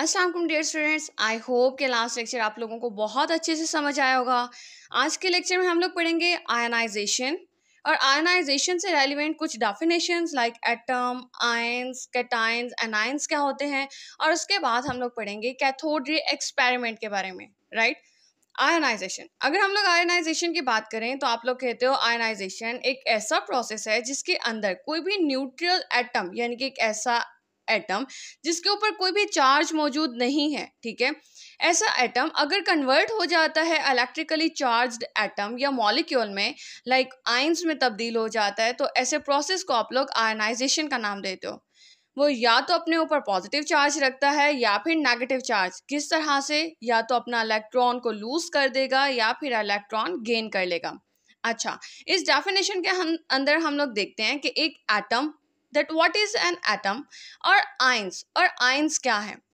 Aslam dear students I hope के last lecture आप लोगों को बहुत अच्छे से समझ आया होगा आज के लेक्चर में हम लोग पढ़ेंगे आयनाइजेशन और आयनाइजेशन से रेलिवेंट कुछ definitions like atom ions cations anions क्या होते हैं और उसके बाद हम लोग पढ़ेंगे कैथोड रे एक्सपेरिमेंट के बारे में राइट right? आयनाइजेशन अगर हम लोग आयनाइजेशन की बात करें तो आप लोग कहते हो आयनाइजेशन एक ऐसा प्रोसेस है जिसके अंदर कोई भी न्यूट्रल एटम यानी कि एक ऐसा एटम जिसके ऊपर कोई भी चार्ज मौजूद नहीं है ठीक है ऐसा एटम अगर कन्वर्ट हो जाता है इलेक्ट्रिकली चार्ज्ड एटम या मॉलिक्यूल में लाइक like आइंस में तब्दील हो जाता है तो ऐसे प्रोसेस को आप लोग आयनाइजेशन का नाम देते हो वो या तो अपने ऊपर पॉजिटिव चार्ज रखता है या फिर नेगेटिव चार्ज किस तरह से या तो अपना इलेक्ट्रॉन को लूज कर देगा या फिर इलेक्ट्रॉन गेन कर लेगा अच्छा इस डेफिनेशन के हम अंदर हम लोग देखते हैं कि एक atom that what is an atom और आइंस और आइंस क्या है